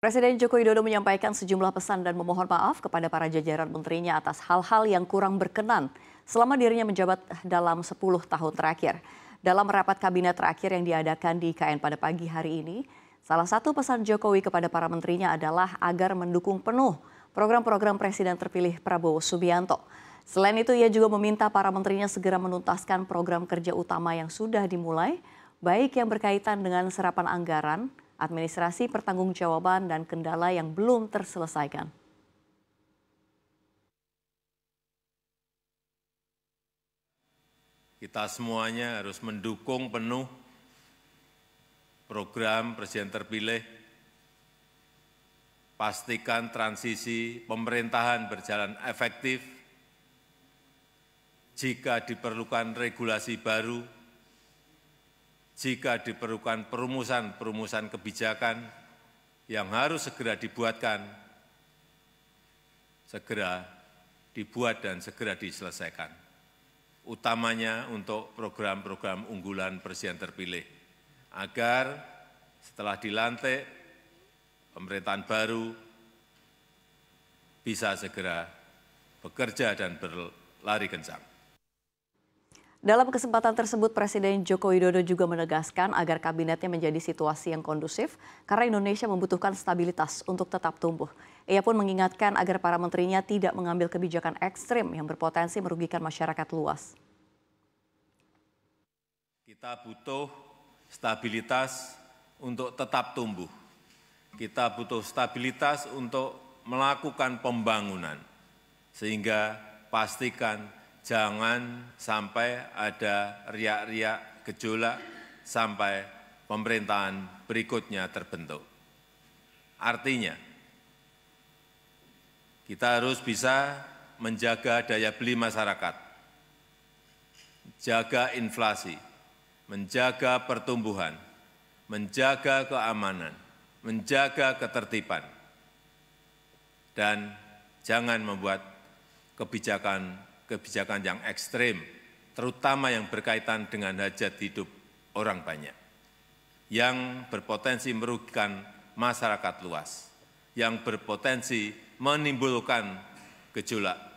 Presiden Joko Widodo menyampaikan sejumlah pesan dan memohon maaf kepada para jajaran menterinya atas hal-hal yang kurang berkenan selama dirinya menjabat dalam 10 tahun terakhir. Dalam rapat kabinet terakhir yang diadakan di IKN pada pagi hari ini, salah satu pesan Jokowi kepada para menterinya adalah agar mendukung penuh program-program Presiden terpilih Prabowo Subianto. Selain itu, ia juga meminta para menterinya segera menuntaskan program kerja utama yang sudah dimulai, baik yang berkaitan dengan serapan anggaran, administrasi pertanggungjawaban, dan kendala yang belum terselesaikan. Kita semuanya harus mendukung penuh program Presiden terpilih, pastikan transisi pemerintahan berjalan efektif, jika diperlukan regulasi baru, jika diperlukan perumusan-perumusan kebijakan yang harus segera dibuatkan, segera dibuat dan segera diselesaikan. Utamanya untuk program-program unggulan presiden terpilih, agar setelah dilantik, pemerintahan baru bisa segera bekerja dan berlari kencang. Dalam kesempatan tersebut, Presiden Joko Widodo juga menegaskan agar kabinetnya menjadi situasi yang kondusif karena Indonesia membutuhkan stabilitas untuk tetap tumbuh. Ia pun mengingatkan agar para menterinya tidak mengambil kebijakan ekstrim yang berpotensi merugikan masyarakat luas. Kita butuh stabilitas untuk tetap tumbuh. Kita butuh stabilitas untuk melakukan pembangunan. Sehingga pastikan jangan sampai ada riak-riak gejolak sampai pemerintahan berikutnya terbentuk. Artinya, kita harus bisa menjaga daya beli masyarakat, jaga inflasi, menjaga pertumbuhan, menjaga keamanan, menjaga ketertiban, dan jangan membuat kebijakan kebijakan yang ekstrim, terutama yang berkaitan dengan hajat hidup orang banyak, yang berpotensi merugikan masyarakat luas, yang berpotensi menimbulkan gejolak